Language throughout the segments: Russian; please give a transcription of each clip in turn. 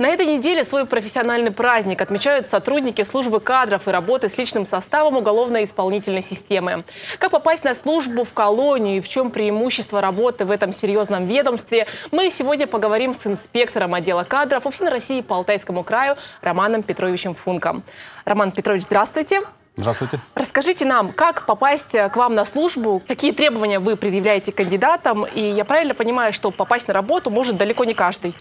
На этой неделе свой профессиональный праздник отмечают сотрудники службы кадров и работы с личным составом уголовно-исполнительной системы. Как попасть на службу в колонию и в чем преимущество работы в этом серьезном ведомстве, мы сегодня поговорим с инспектором отдела кадров УФСИН России по Алтайскому краю Романом Петровичем Функом. Роман Петрович, здравствуйте. Здравствуйте. Расскажите нам, как попасть э, к вам на службу, какие требования вы предъявляете кандидатам, и я правильно понимаю, что попасть на работу может далеко не каждый?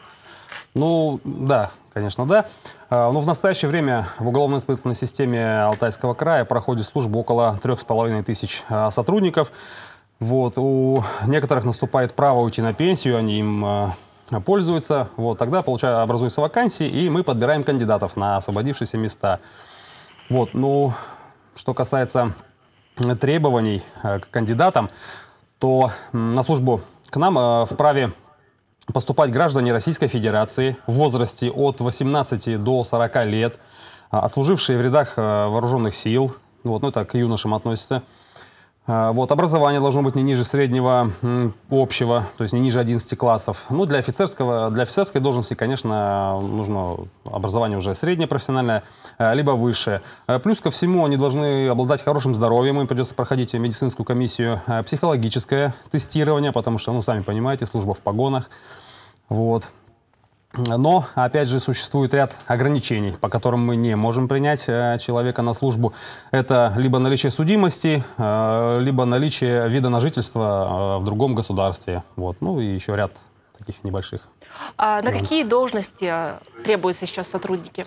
Ну, да, конечно, да. А, Но ну, в настоящее время в уголовно исполнительной системе Алтайского края проходит службу около трех с половиной тысяч а, сотрудников. Вот. У некоторых наступает право уйти на пенсию, они им а, пользуются. Вот. Тогда получая, образуются вакансии, и мы подбираем кандидатов на освободившиеся места. Вот. Ну, что касается требований к кандидатам, то на службу к нам вправе поступать граждане Российской Федерации в возрасте от 18 до 40 лет, а, отслужившие в рядах э, вооруженных сил, вот, ну так к юношам относится, а, вот, образование должно быть не ниже среднего общего, то есть не ниже 11 классов. Ну, для, офицерского, для офицерской должности, конечно, нужно образование уже среднее профессиональное, а, либо высшее. А, плюс ко всему, они должны обладать хорошим здоровьем, им придется проходить медицинскую комиссию, психологическое тестирование, потому что, ну, сами понимаете, служба в погонах. Вот. Но, опять же, существует ряд ограничений, по которым мы не можем принять э, человека на службу. Это либо наличие судимости, э, либо наличие вида на жительство э, в другом государстве. Вот. Ну и еще ряд таких небольших. А на какие должности требуются сейчас сотрудники?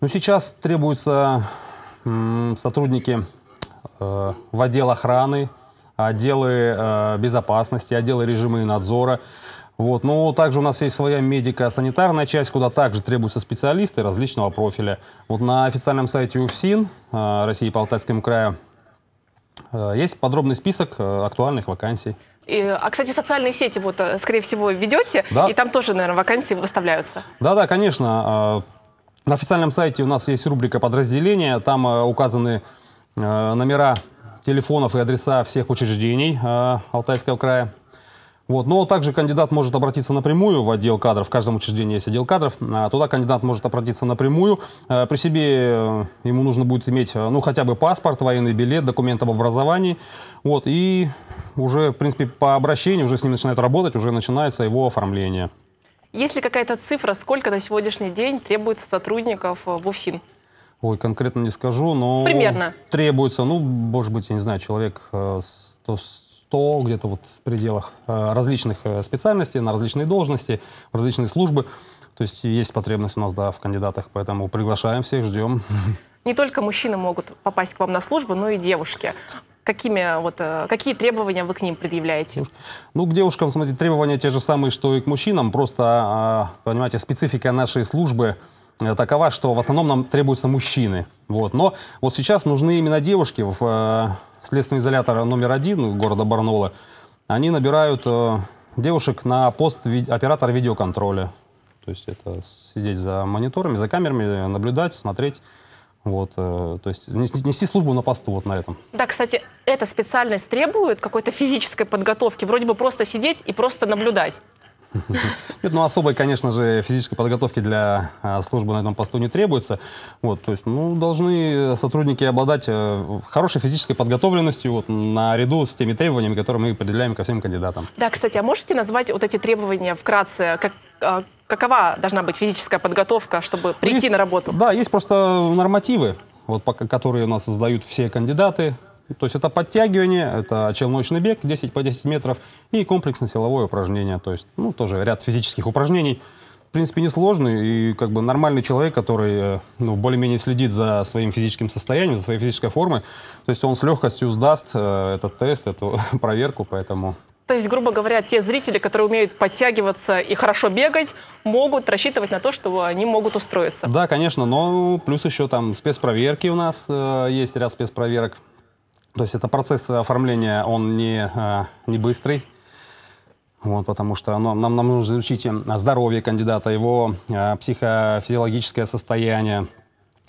Ну, сейчас требуются сотрудники в отдел охраны, отделы безопасности, отделы режима и надзора, вот. Но ну, также у нас есть своя медико-санитарная часть, куда также требуются специалисты различного профиля. Вот на официальном сайте УФСИН э, России по Алтайскому краю э, есть подробный список э, актуальных вакансий. И, а, кстати, социальные сети, вот, скорее всего, ведете, да. и там тоже, наверное, вакансии выставляются. Да-да, конечно. На официальном сайте у нас есть рубрика подразделения, там указаны номера телефонов и адреса всех учреждений Алтайского края. Вот. Но также кандидат может обратиться напрямую в отдел кадров. В каждом учреждении есть отдел кадров. А, туда кандидат может обратиться напрямую. Э, при себе э, ему нужно будет иметь э, ну, хотя бы паспорт, военный билет, документ об образовании. Вот. И уже, в принципе, по обращению уже с ним начинает работать, уже начинается его оформление. Есть ли какая-то цифра, сколько на сегодняшний день требуется сотрудников в УФСИН? Ой, конкретно не скажу, но... Примерно. Требуется, ну, может быть, я не знаю, человек 100 100 где-то вот в пределах э, различных э, специальностей, на различные должности, в различные службы. То есть есть потребность у нас, да, в кандидатах, поэтому приглашаем всех, ждем. Не только мужчины могут попасть к вам на службу, но и девушки. Какими, вот, э, какие требования вы к ним предъявляете? Ну, к девушкам, смотрите, требования те же самые, что и к мужчинам. Просто, а, понимаете, специфика нашей службы такова, что в основном нам требуются мужчины. Вот. Но вот сейчас нужны именно девушки в, следственного изолятора номер один города Барнаула, они набирают э, девушек на пост ви оператора видеоконтроля. То есть это сидеть за мониторами, за камерами, наблюдать, смотреть. Вот, э, то есть нести, нести службу на посту вот на этом. Да, кстати, эта специальность требует какой-то физической подготовки. Вроде бы просто сидеть и просто наблюдать. Нет, ну особой, конечно же, физической подготовки для а, службы на этом посту не требуется. Вот, то есть, ну, должны сотрудники обладать э, хорошей физической подготовленностью вот, наряду с теми требованиями, которые мы определяем ко всем кандидатам. Да, кстати, а можете назвать вот эти требования вкратце? Как, а, какова должна быть физическая подготовка, чтобы ну, прийти есть, на работу? Да, есть просто нормативы, вот, которые у нас создают все кандидаты то есть это подтягивание, это челночный бег 10 по 10 метров и комплексное силовое упражнение. То есть ну, тоже ряд физических упражнений. В принципе, несложный и как бы нормальный человек, который э, ну, более-менее следит за своим физическим состоянием, за своей физической формой. То есть он с легкостью сдаст э, этот тест, эту проверку, поэтому... То есть, грубо говоря, те зрители, которые умеют подтягиваться и хорошо бегать, могут рассчитывать на то, что они могут устроиться. Да, конечно, но плюс еще там спецпроверки у нас, э, есть ряд спецпроверок. То есть это процесс оформления, он не, э, не быстрый, вот, потому что ну, нам, нам нужно изучить э, здоровье кандидата, его э, психофизиологическое состояние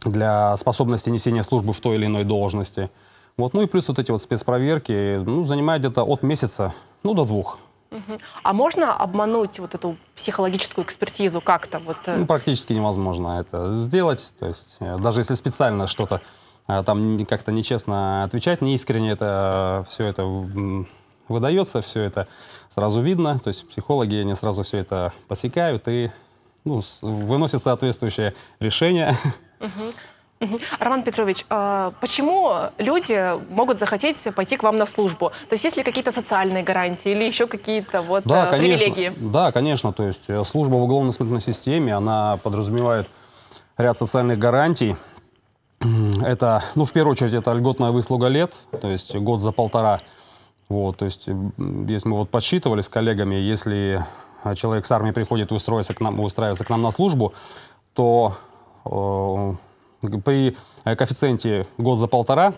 для способности несения службы в той или иной должности. Вот, ну и плюс вот эти вот спецпроверки, ну, занимает где-то от месяца, ну, до двух. А можно обмануть вот эту психологическую экспертизу как-то? Вот... Ну, практически невозможно это сделать. То есть даже если специально что-то а там как-то нечестно отвечать, неискренне это э, все это выдается, все это сразу видно, то есть психологи, они сразу все это посекают и ну, выносят соответствующее решение. Роман Петрович, а почему люди могут захотеть пойти к вам на службу? То есть есть ли какие-то социальные гарантии или еще какие-то вот да, э, конечно. Да, конечно. То есть э, служба в уголовно-исполнительной системе, она подразумевает ряд социальных гарантий, это, ну, в первую очередь, это льготная выслуга лет, то есть год за полтора. Вот, то есть, если мы вот подсчитывали с коллегами, если э, человек с армии приходит и устроится к нам, устраивается к нам на службу, то э, при э, коэффициенте год за полтора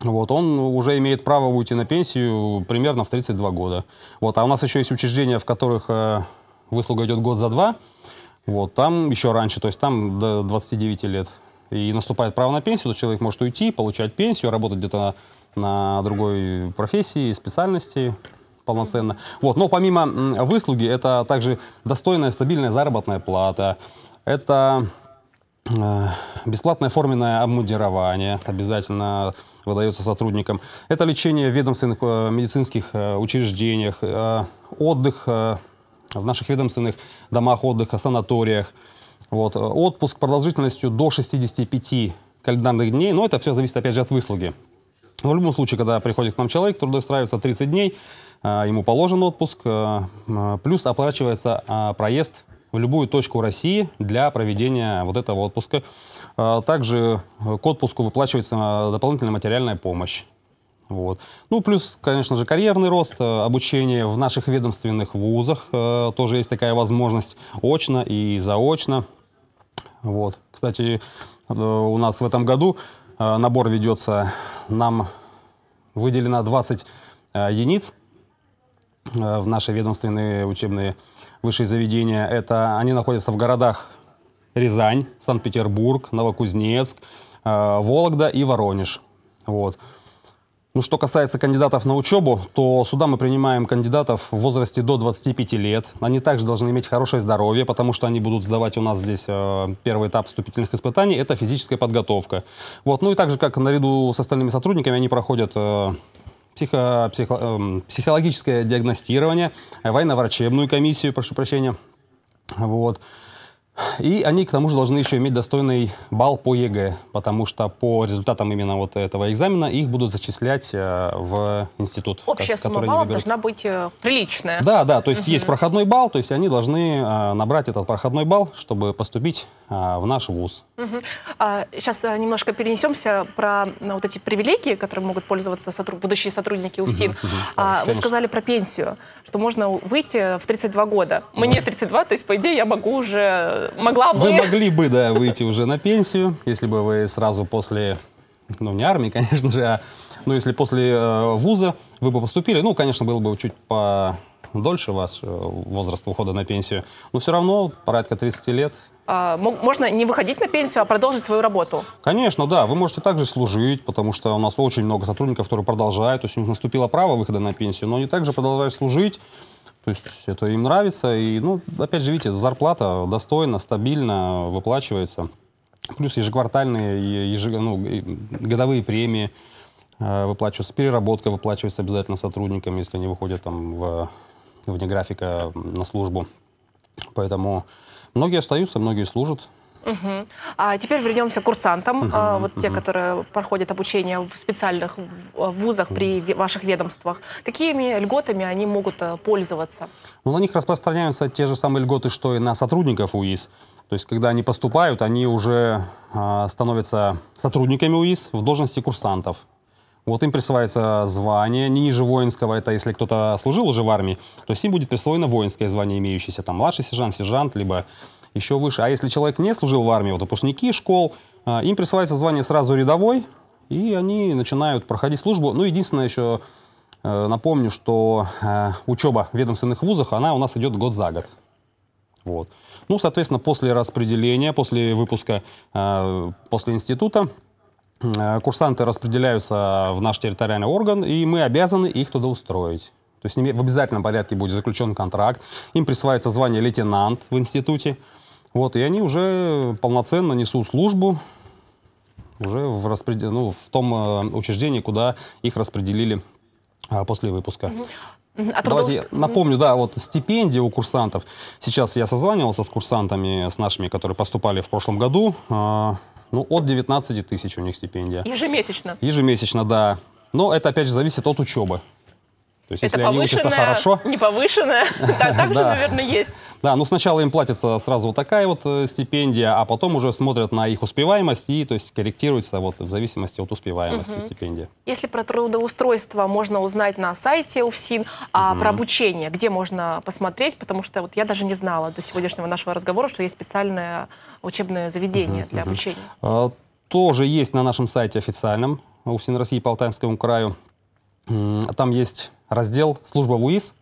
вот, он уже имеет право уйти на пенсию примерно в 32 года. Вот, а у нас еще есть учреждения, в которых э, выслуга идет год за два. Вот, там еще раньше, то есть там до 29 лет и наступает право на пенсию, то человек может уйти, получать пенсию, работать где-то на, на другой профессии, специальности полноценно. Вот. Но помимо выслуги, это также достойная, стабильная заработная плата, это э, Бесплатное форменное обмундирование обязательно выдается сотрудникам. Это лечение в ведомственных э, медицинских э, учреждениях, отдых в наших ведомственных домах отдыха, санаториях. Вот. Э, отпуск продолжительностью до 65 календарных дней, но это все зависит, опять же, от выслуги. Но в любом случае, когда приходит к нам человек, трудоустраивается 30 дней, э, ему положен отпуск, э, плюс оплачивается проезд в любую точку России для проведения вот этого отпуска. Также к отпуску выплачивается дополнительная материальная помощь. Вот. Ну, плюс, конечно же, карьерный рост, обучение в наших ведомственных вузах. Тоже есть такая возможность очно и заочно. Вот. Кстати, э, у нас в этом году э, набор ведется, нам выделено 20 э, единиц в наши ведомственные учебные высшие заведения. Это они находятся в городах Рязань, Санкт-Петербург, Новокузнецк, Вологда и Воронеж. Вот. Ну, что касается кандидатов на учебу, то сюда мы принимаем кандидатов в возрасте до 25 лет. Они также должны иметь хорошее здоровье, потому что они будут сдавать у нас здесь э, первый этап вступительных испытаний – это физическая подготовка. Вот. Ну и также, как наряду с остальными сотрудниками, они проходят э, психо, психо, э, психологическое диагностирование, э, военно-врачебную комиссию, прошу прощения. Вот. И они, к тому же, должны еще иметь достойный балл по ЕГЭ, потому что по результатам именно вот этого экзамена их будут зачислять э, в институт. Общая как, сумма баллов должна быть э, приличная. Да, да, то есть угу. есть проходной балл, то есть они должны э, набрать этот проходной балл, чтобы поступить в наш вуз. Угу. А, сейчас немножко перенесемся про вот эти привилегии, которые могут пользоваться сотруд... будущие сотрудники УФСИН. Угу, угу, а, вы сказали про пенсию, что можно выйти в 32 года. Мне 32, то есть, по идее, я могу уже могла бы... Вы могли бы, да, выйти уже на пенсию, если бы вы сразу после, ну, не армии, конечно же, а, ну, если после э, вуза вы бы поступили, ну, конечно, было бы чуть по дольше вас э, возраст ухода на пенсию, но все равно порядка 30 лет. А, можно не выходить на пенсию, а продолжить свою работу? Конечно, да. Вы можете также служить, потому что у нас очень много сотрудников, которые продолжают, то есть у них наступило право выхода на пенсию, но они также продолжают служить, то есть это им нравится. И, ну, опять же, видите, зарплата достойно, стабильно выплачивается. Плюс ежеквартальные, еж... ну, годовые премии э, выплачиваются, переработка выплачивается обязательно сотрудникам, если они выходят там в, вне графика на службу. Поэтому многие остаются, многие служат. Угу. А теперь вернемся к курсантам, угу, а, вот угу. те, которые проходят обучение в специальных вузах при ваших ведомствах. Какими льготами они могут э, пользоваться? Ну, на них распространяются те же самые льготы, что и на сотрудников УИС. То есть, когда они поступают, они уже а, становятся сотрудниками УИС в должности курсантов. Вот им присваивается звание, не ниже воинского, это если кто-то служил уже в армии, то есть им будет присвоено воинское звание имеющееся, там младший сержант, сержант, либо еще выше. А если человек не служил в армии, вот выпускники школ, а, им присылается звание сразу рядовой, и они начинают проходить службу. Ну, единственное еще э, напомню, что э, учеба в ведомственных вузах, она у нас идет год за год. Вот. Ну, соответственно, после распределения, после выпуска, э, после института, курсанты распределяются в наш территориальный орган, и мы обязаны их туда устроить. То есть в обязательном порядке будет заключен контракт, им присваивается звание лейтенант в институте. Вот, и они уже полноценно несут службу уже в, распред... ну, в том э, учреждении, куда их распределили э, после выпуска. А Давайте я напомню, да, вот стипендии у курсантов. Сейчас я созванивался с курсантами, с нашими, которые поступали в прошлом году. Э, ну, от 19 тысяч у них стипендия. Ежемесячно? Ежемесячно, да. Но это, опять же, зависит от учебы. То есть, это если они учатся хорошо... не повышенная, так же, наверное, есть. Да, ну сначала им платится сразу вот такая вот э, стипендия, а потом уже смотрят на их успеваемость и то есть корректируется вот в зависимости от успеваемости стипендии. Если про трудоустройство можно узнать на сайте УФСИН, а про обучение где можно посмотреть, потому что вот я даже не знала до сегодняшнего нашего разговора, что есть специальное учебное заведение для обучения. А, тоже есть на нашем сайте официальном УФСИН России по Алтайскому краю. Там есть раздел «Служба в УИС».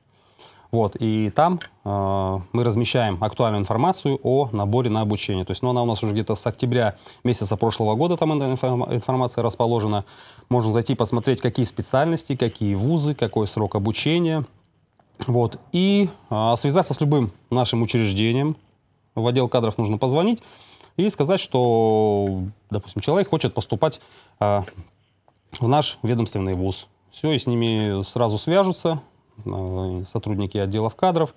Вот, и там э, мы размещаем актуальную информацию о наборе на обучение. То есть, ну, она у нас уже где-то с октября месяца прошлого года там информация расположена. Можно зайти посмотреть, какие специальности, какие вузы, какой срок обучения. Вот, и э, связаться с любым нашим учреждением. В отдел кадров нужно позвонить и сказать, что, допустим, человек хочет поступать э, в наш ведомственный вуз все, и с ними сразу свяжутся э, сотрудники отделов кадров,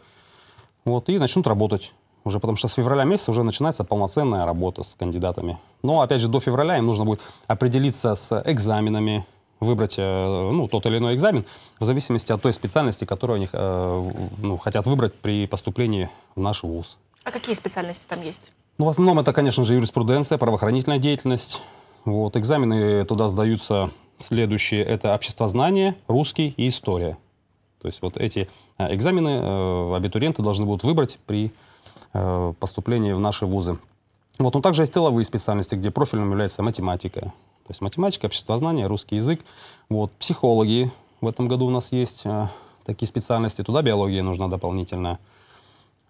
вот, и начнут работать уже, потому что с февраля месяца уже начинается полноценная работа с кандидатами. Но, опять же, до февраля им нужно будет определиться с экзаменами, выбрать э, ну, тот или иной экзамен в зависимости от той специальности, которую они э, ну, хотят выбрать при поступлении в наш вуз. А какие специальности там есть? Ну, в основном это, конечно же, юриспруденция, правоохранительная деятельность. Вот, экзамены туда сдаются Следующие — это обществознание, русский и история. То есть вот эти а, экзамены э, абитуриенты должны будут выбрать при э, поступлении в наши вузы. Вот, но также есть тыловые специальности, где профильным является математика. То есть математика, обществознание, русский язык. Вот, психологи в этом году у нас есть э, такие специальности. Туда биология нужна дополнительно.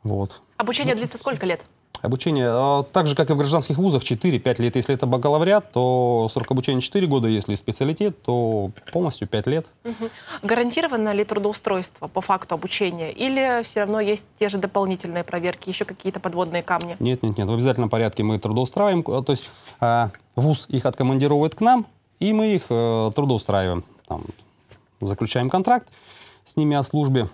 Вот. Обучение длится сколько лет? Обучение, а, так же, как и в гражданских вузах, 4-5 лет. Если это бакалавриат, то срок обучения 4 года, если специалитет, то полностью 5 лет. Угу. Гарантировано ли трудоустройство по факту обучения? Или все равно есть те же дополнительные проверки, еще какие-то подводные камни? Нет, нет, нет. В обязательном порядке мы трудоустраиваем. А, то есть а, вуз их откомандировывает к нам, и мы их э, трудоустраиваем. Там, заключаем контракт с ними о службе.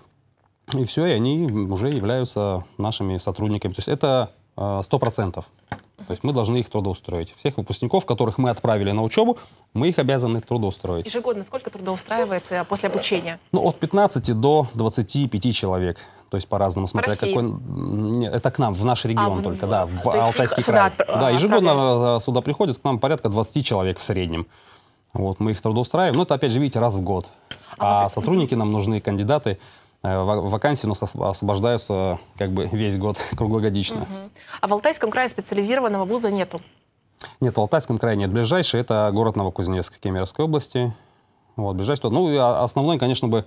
И все, и они уже являются нашими сотрудниками. То есть это 100%. Э, То есть мы должны их трудоустроить. Всех выпускников, которых мы отправили на учебу, мы их обязаны трудоустроить. Ежегодно сколько трудоустраивается после обучения? Ну, от 15 до 25 человек. То есть по-разному, смотря России. какой... Нет, это к нам, в наш а, регион а, только, в... да, в То Алтайский край. Сюда да, ежегодно отправили. Э, сюда приходит к нам порядка 20 человек в среднем. Вот, мы их трудоустраиваем. Но ну, это, опять же, видите, раз в год. А, а сотрудники нам нужны, кандидаты. Э, вакансии у нас освобождаются как бы весь год круглогодично. Угу. А в Алтайском крае специализированного вуза нету? Нет, в Алтайском крае нет. Ближайший — это город Новокузнецк Кемеровской области. Вот, ближайший Ну, а, основной, конечно, бы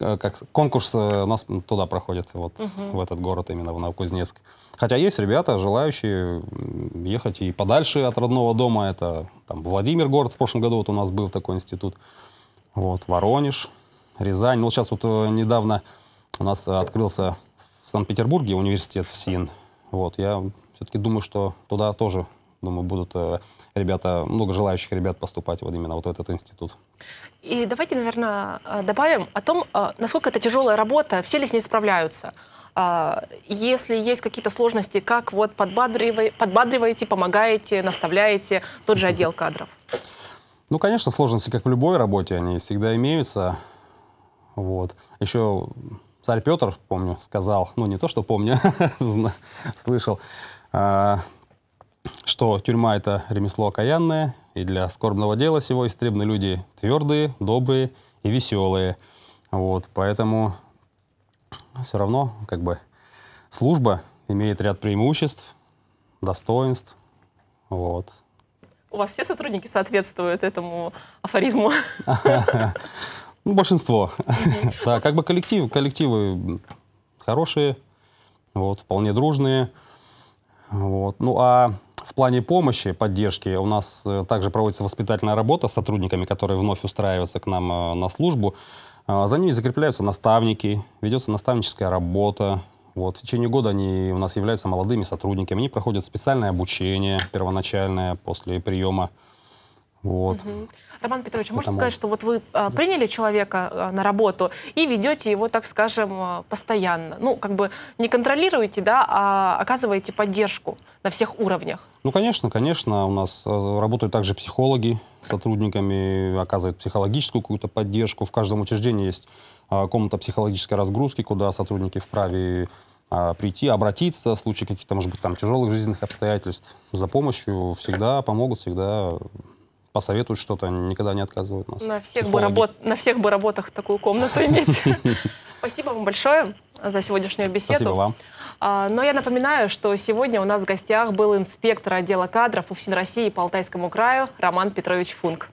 э, как конкурс э, у нас туда проходит, вот угу. в этот город именно, в Новокузнецк. Хотя есть ребята, желающие ехать и подальше от родного дома. Это там Владимир город в прошлом году вот у нас был такой институт. Вот, Воронеж. Рязань. Ну, сейчас вот э, недавно у нас э, открылся в Санкт-Петербурге университет в СИН. Вот, я все-таки думаю, что туда тоже, думаю, будут э, ребята, много желающих ребят поступать вот именно вот в этот институт. И давайте, наверное, добавим о том, насколько это тяжелая работа, все ли с ней справляются. Если есть какие-то сложности, как вот подбадриваете, помогаете, наставляете тот же отдел кадров? Ну, конечно, сложности, как в любой работе, они всегда имеются. Вот. Еще царь Петр, помню, сказал, ну не то, что помню, слышал, а, что тюрьма — это ремесло окаянное, и для скорбного дела сего истребны люди твердые, добрые и веселые. Вот, поэтому все равно, как бы, служба имеет ряд преимуществ, достоинств, вот. У вас все сотрудники соответствуют этому афоризму? Ну, большинство. Да, как бы коллективы, коллективы хорошие, вот, вполне дружные. Вот. Ну, а в плане помощи, поддержки у нас э, также проводится воспитательная работа с сотрудниками, которые вновь устраиваются к нам э, на службу. А, за ними закрепляются наставники, ведется наставническая работа. Вот. В течение года они у нас являются молодыми сотрудниками. Они проходят специальное обучение первоначальное после приема. Вот. Угу. Роман Петрович, а Потому... можно сказать, что вот вы а, приняли человека а, на работу и ведете его, так скажем, постоянно? Ну, как бы не контролируете, да, а оказываете поддержку на всех уровнях? Ну, конечно, конечно. У нас работают также психологи сотрудниками, оказывают психологическую какую-то поддержку. В каждом учреждении есть комната психологической разгрузки, куда сотрудники вправе прийти, обратиться в случае каких-то, может быть, там тяжелых жизненных обстоятельств за помощью. Всегда помогут, всегда посоветуют что-то, они никогда не отказывают нас. На всех, бы, работ... на всех бы работах такую комнату иметь. Спасибо вам большое за сегодняшнюю беседу. Спасибо вам. А, но я напоминаю, что сегодня у нас в гостях был инспектор отдела кадров УФСИН России по Алтайскому краю Роман Петрович Функ.